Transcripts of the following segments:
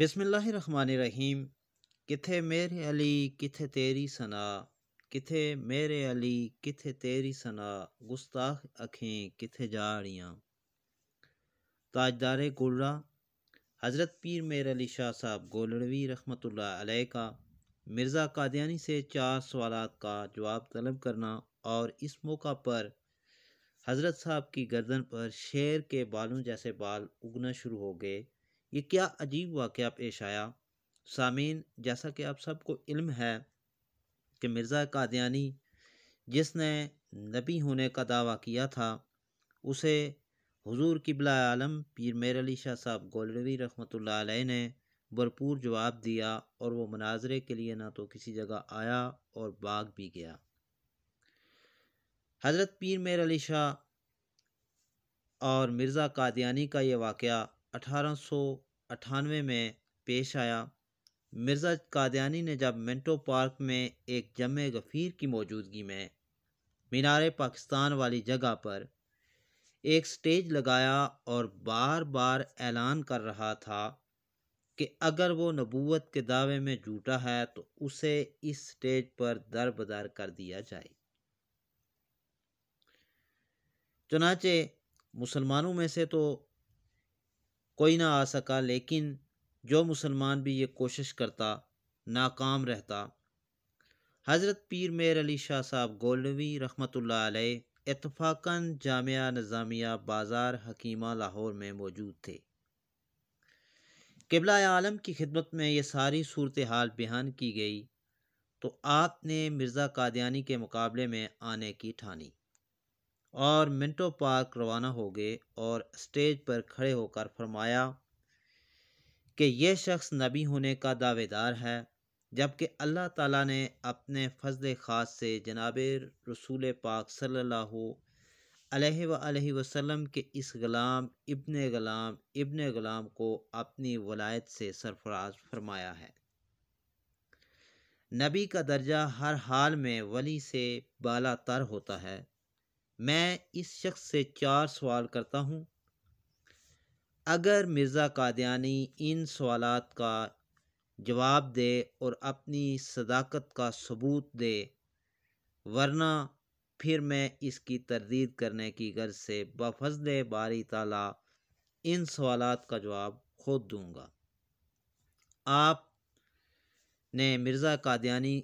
रहीम किथे मेरे अली किथे तेरी सना किथे मेरे अली किथे तेरी सना गुस्ताख अखें किथे जाड़ियाँ ताजदार गुर्रा हज़रत पीर मेर अली शाह साहब गोलड़वी रहमतुल्लाह अलैह का मिर्ज़ा कादियानी से चार सवाल का जवाब तलब करना और इस मौका पर हज़रत साहब की गर्दन पर शेर के बालों जैसे बाल उगना शुरू हो गए ये क्या अजीब वाक़ पेश आया सामीन जैसा कि आप सबको इल्म है कि मिर्ज़ा कादयानी जिसने नबी होने का दावा किया था उसे हुजूर किबला आलम पीर मेर अली शाह साहब गोलवी रहमत ने भरपूर जवाब दिया और वो मनाजरे के लिए ना तो किसी जगह आया और भाग भी गया हज़रत पीर मेर अली शाह और मिर्ज़ा कादयानी का ये वाक़ अठारह सौ अठानवे में पेश आया मिर्ज़ा कादयानी ने जब मिंटो पार्क में एक जम गफ़ीर की मौजूदगी में मीनार पाकिस्तान वाली जगह पर एक स्टेज लगाया और बार बार ऐलान कर रहा था कि अगर वो नबूवत के दावे में झूठा है तो उसे इस स्टेज पर दर बदर कर दिया जाए चुनाचे मुसलमानों में से तो कोई ना आ सका लेकिन जो मुसलमान भी ये कोशिश करता नाकाम रहता हज़रत पीर मेर अली शाह साहब गोलवी रहमत लतफ़ाकन जामिया निज़ामिया बाज़ार हकीमा लाहौर में मौजूद थे किबला आलम की खिदमत में ये सारी सूरत हाल बयान की गई तो आपने मिर्ज़ा कादयानी के मुकाबले में आने की ठानी और मिंटो पार्क रवाना हो गए और स्टेज पर खड़े होकर फरमाया कि यह शख्स नबी होने का दावेदार है जबकि अल्लाह ताला ने अपने फजल ख़ास से जनाब रसूल पाक सल्लल्लाहु अलैहि वसल्लम के इस ग़ुलाम इब्न ग़ुलाम इब्न ग़ुलाम को अपनी वलायत से सरफराज फरमाया है नबी का दर्जा हर हाल में वली से बाला तर होता है मैं इस शख्स से चार सवाल करता हूँ अगर मिर्ज़ा कादयानी इन सवालात का जवाब दे और अपनी सदाकत का सबूत दे वरना फिर मैं इसकी तरदीद करने की गर्ज से बफजल बारी ताला इन सवालात का जवाब खुद दूंगा आप ने मिर्ज़ा कादयानी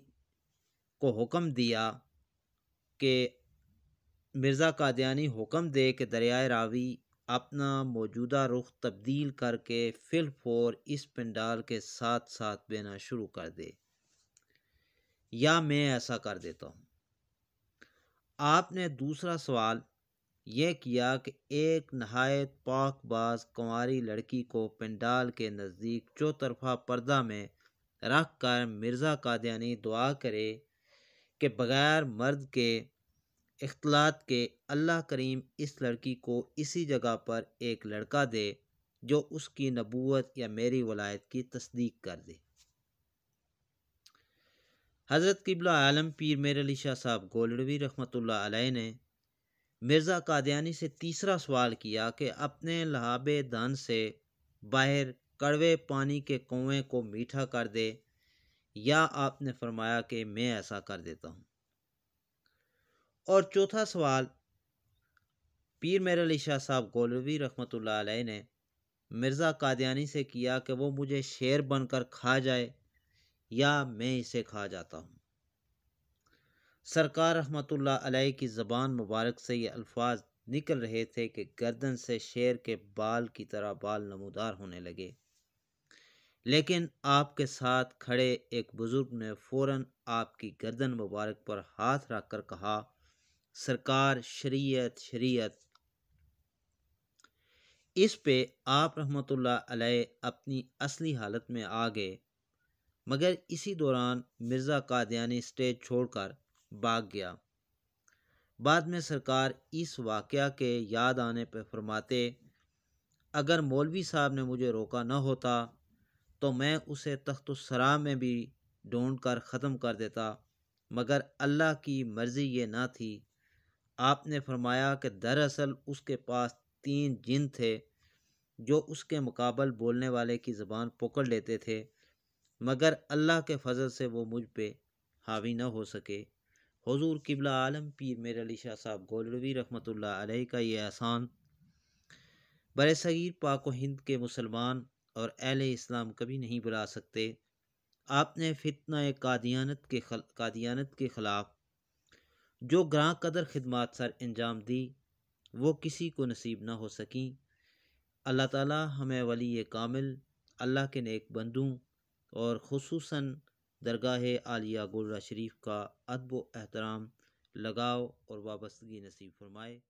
को हुक्म दिया कि मिर्ज़ा कादयानी हुक्म दे कि दरियाए रावी अपना मौजूदा रुख तब्दील करके फिलफोर इस पंडाल के साथ साथ बहना शुरू कर दे या मैं ऐसा कर देता हूँ आपने दूसरा सवाल यह किया कि एक नहायत पाकबाज कुंवारी लड़की को पंडाल के नज़दीक चौतरफा पर्दा में रख कर मिर्ज़ा कादयानी दुआ करे कि बग़ैर मर्द के इख्तलात के अल्लाह करीम इस लड़की को इसी जगह पर एक लड़का दे जो उसकी नबूत या मेरी वलायत की तस्दीक कर दे हज़रत किबला आलम पीर मेर अली शाह साहब गोलड़वी रहमत आलह ने मिर्ज़ा कादयानी से तीसरा सवाल किया कि अपने लहाबे दान से बाहर कड़वे पानी के कुएँ को मीठा कर दे या आपने फरमाया कि मैं ऐसा कर देता हूँ और चौथा सवाल पीर मेर अली शाह साहब गोलवी रहमत ने मिर्ज़ा कादियानी से किया कि वो मुझे शेर बनकर खा जाए या मैं इसे खा जाता हूँ सरकार रहमत अलैह की ज़बान मुबारक से ये अल्फाज निकल रहे थे कि गर्दन से शेर के बाल की तरह बाल नमूदार होने लगे लेकिन आपके साथ खड़े एक बुज़ुर्ग ने फ़ौर आपकी गर्दन मुबारक पर हाथ रख कर कहा सरकार शरीयत शरीयत इस पे आप रहमतुल्लाह अलैह अपनी असली हालत में आ गए मगर इसी दौरान मिर्ज़ा कादयानी स्टेज छोड़कर भाग गया बाद में सरकार इस वाक़ के याद आने पर फरमाते अगर मौलवी साहब ने मुझे रोका न होता तो मैं उसे तख्त सरा में भी ढूंढ कर ख़त्म कर देता मगर अल्लाह की मर्ज़ी ये ना थी आपने फरमाया कि दरअसल उसके पास तीन जिन थे जो उसके मुकाबल बोलने वाले की ज़बान पकड़ लेते थे मगर अल्लाह के फजल से वो मुझ पर हावी न हो सके हजूर किबला आलम पीर मेर अली शाह साहब गोलवी रहमत आलही का ये एहसान बर सग़ीर पाक व हिंद के मुसलमान और अहल इस्लाम कभी नहीं बुला सकते आपने फितना कादियानत के खल, कादियानत के ख़िलाफ़ जो ग्रां कदर खदमात सर अंजाम दी वो किसी को नसीब ना हो सकी अल्लाह ताला हमें वली कामिल अल्लाह के नेक बंदूँ और खसूस दरगाह आलिया गुर्रा शरीफ का अदब एहतराम लगाव और वाबस्तगी नसीब फरमाए